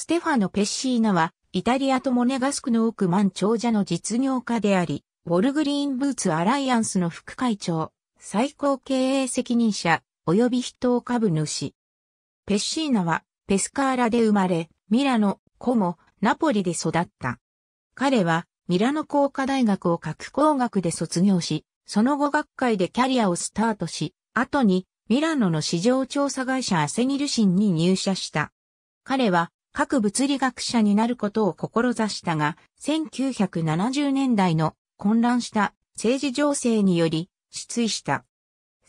ステファノ・ペッシーナは、イタリアとモネガスクの億万長者の実業家であり、ウォルグリーンブーツアライアンスの副会長、最高経営責任者、及び筆頭株主。ペッシーナは、ペスカーラで生まれ、ミラノ、コモ、ナポリで育った。彼は、ミラノ工科大学を各工学で卒業し、その後学会でキャリアをスタートし、後に、ミラノの市場調査会社アセニルシンに入社した。彼は、各物理学者になることを志したが、1970年代の混乱した政治情勢により失意した。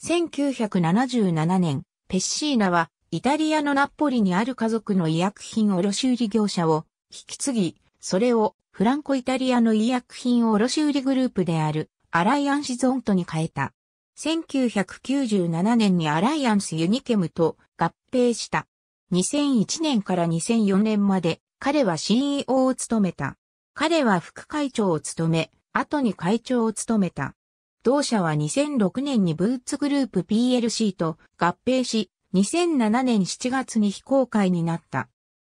1977年、ペッシーナはイタリアのナッポリにある家族の医薬品卸売業者を引き継ぎ、それをフランコイタリアの医薬品卸売グループであるアライアンシゾントに変えた。1997年にアライアンスユニケムと合併した。2001年から2004年まで彼は CEO を務めた。彼は副会長を務め、後に会長を務めた。同社は2006年にブーツグループ PLC と合併し、2007年7月に非公開になった。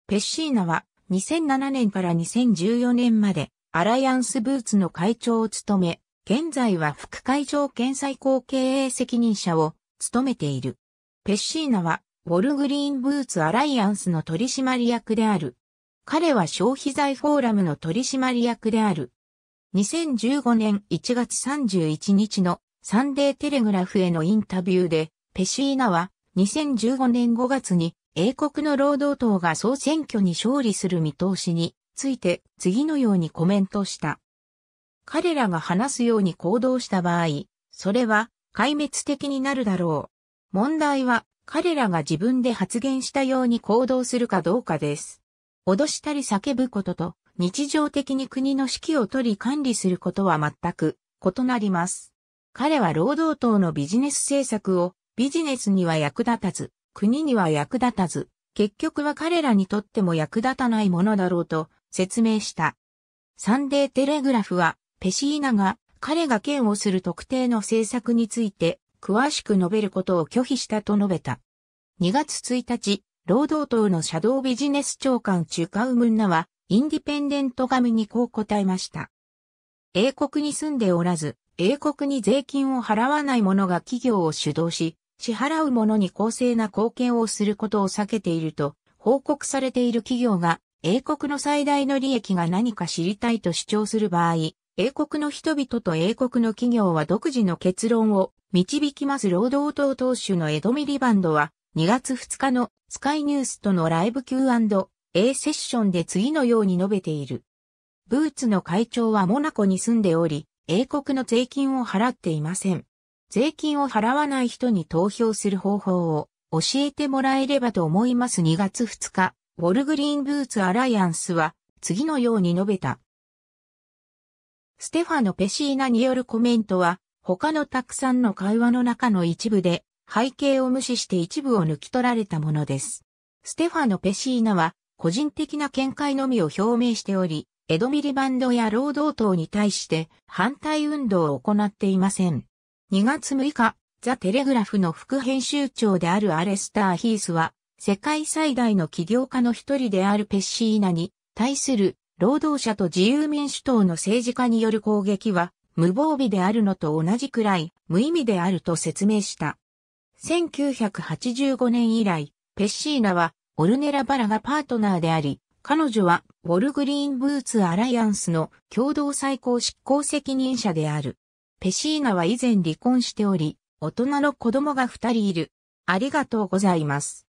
ペッシーナは2007年から2014年までアライアンスブーツの会長を務め、現在は副会長兼最高経営責任者を務めている。ペッシーナはウォルグリーンブーツアライアンスの取締役である。彼は消費財フォーラムの取締役である。2015年1月31日のサンデーテレグラフへのインタビューで、ペシーナは2015年5月に英国の労働党が総選挙に勝利する見通しについて次のようにコメントした。彼らが話すように行動した場合、それは壊滅的になるだろう。問題は彼らが自分で発言したように行動するかどうかです。脅したり叫ぶことと、日常的に国の指揮を取り管理することは全く異なります。彼は労働党のビジネス政策をビジネスには役立たず、国には役立たず、結局は彼らにとっても役立たないものだろうと説明した。サンデーテレグラフは、ペシーナが彼が嫌悪する特定の政策について詳しく述べることを拒否したと述べた。2月1日、労働党のシャドウビジネス長官中カウムンナは、インディペンデント紙にこう答えました。英国に住んでおらず、英国に税金を払わない者が企業を主導し、支払う者に公正な貢献をすることを避けていると、報告されている企業が、英国の最大の利益が何か知りたいと主張する場合、英国の人々と英国の企業は独自の結論を導きます労働党党首のエド・ミリバンドは2月2日のスカイニュースとのライブ Q&A セッションで次のように述べている。ブーツの会長はモナコに住んでおり、英国の税金を払っていません。税金を払わない人に投票する方法を教えてもらえればと思います2月2日、ウォルグリーンブーツアライアンスは次のように述べた。ステファノ・ペシーナによるコメントは、他のたくさんの会話の中の一部で、背景を無視して一部を抜き取られたものです。ステファノ・ペシーナは、個人的な見解のみを表明しており、エドミリバンドや労働党に対して反対運動を行っていません。2月6日、ザ・テレグラフの副編集長であるアレスター・ヒースは、世界最大の起業家の一人であるペッシーナに対する労働者と自由民主党の政治家による攻撃は無防備であるのと同じくらい無意味であると説明した。1985年以来、ペッシーナはオルネラバラがパートナーであり、彼女はウォルグリーンブーツアライアンスの共同最高執行責任者である。ペシーナは以前離婚しており、大人の子供が二人いる。ありがとうございます。